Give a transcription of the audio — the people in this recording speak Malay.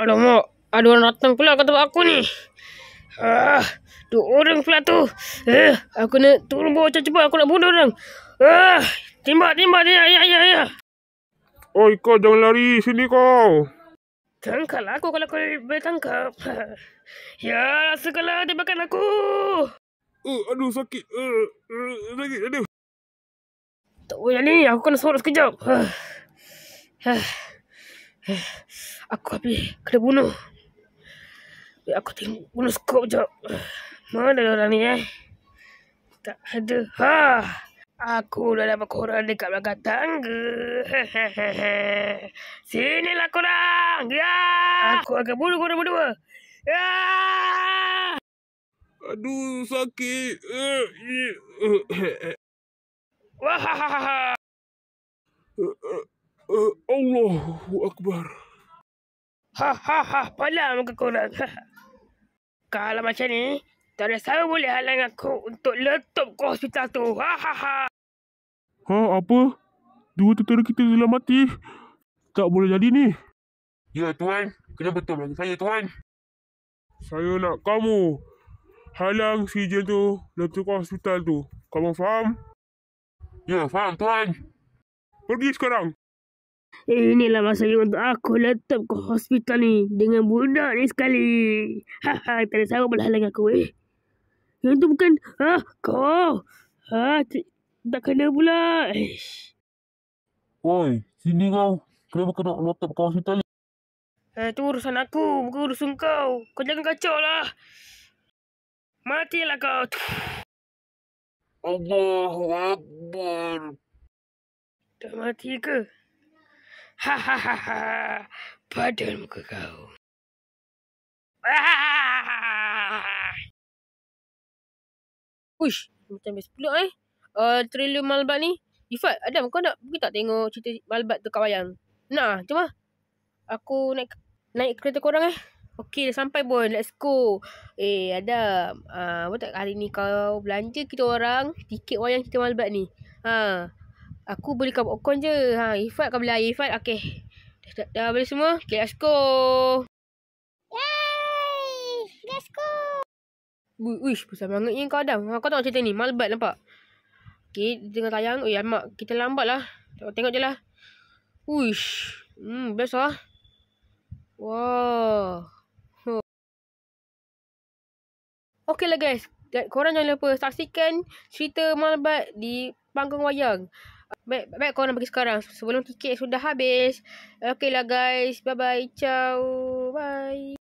Aduh mau, aduh orang datang pula kat tempat aku ni. Ah, tu orang pula tu. Eh, aku nak turun bawah cepat-cepat. Aku nak bunuh orang. Ah, timbak, timbak. dia, ya, ya, ya. Oi, kau jangan lari. Sini kau. Tangkal lah aku kalau kau boleh tangkap. ya, rasa kalah dia makan aku. Uh, aduh, sakit. Uh, uh, sakit, aduh. Tak boleh ni. Aku kena sorot sekejap. Uh, uh. Aku habis kena bunuh. Aku tengok bunuh skop jap. Mana orang ni eh? Tak ada. Ha! Aku dah dapat korang dekat belakang tangga. lah korang! Ya! Aku akan bunuh korang berdua. Ya! Aduh, sakit. Wahahaha! Eh, Allahu Akbar. Ha ha ha, pala muka korang. Ha, ha. Kalau macam ni, tak ada siapa boleh halang aku untuk letup ke hospital tu. Ha ha ha. Ha, apa? Dua tentera kita telah mati. Tak boleh jadi ni. Ya, tuan. Kena betul lagi saya, tuan. Saya nak kamu halang si jen tu letup ke hospital tu. Kamu faham? Ya, faham, tuan. Pergi sekarang. Inilah masanya untuk aku letup ke hospital ni dengan budak ni sekali. Haha, ha, tak ada siapa boleh halang aku eh. Yang tu bukan, ha, ah, kau. Ha, ah, c- tak kena pula. Oi, sini kau. Kenapa kena letup ke hospital ni? Eh, tu urusan aku, bukan urusan kau. Kau jangan kacau lah. Matilah kau. Allahu Akbar. Dah mati ke? Hahaha, ha, ha, padan muka kau. Uish, macam best pula eh. Uh, trailer Malbat ni. Ifat, Adam kau nak pergi tak tengok cerita Malbat tu kat wayang? Nah, jom lah. Aku naik, naik kereta korang eh. Okay, dah sampai pun. Let's go. Eh, Adam. Uh, apa tak hari ni kau belanja kita orang tiket wayang cerita Malbat ni? Haa. Uh. Aku boleh kau popcorn je. Ha, Ifat kau belai. Ifat, okey. Dah, dah, dah boleh semua? Okay, let's go. Yay! Let's go. Uish, besar banget ni kau Adam. Ha, kau tengok cerita ni. Malbat nampak. Okay, dia tengah tayang. Ui, amat. Kita lambat lah. Tengok, tengok je lah. Uish. Hmm, best lah. Wah. Huh. Okay lah guys. Korang jangan lupa saksikan cerita Malbat di panggung wayang. Baik, baik korang bagi sekarang. Sebelum tiket sudah habis. Okeylah guys. Bye-bye. Ciao. Bye.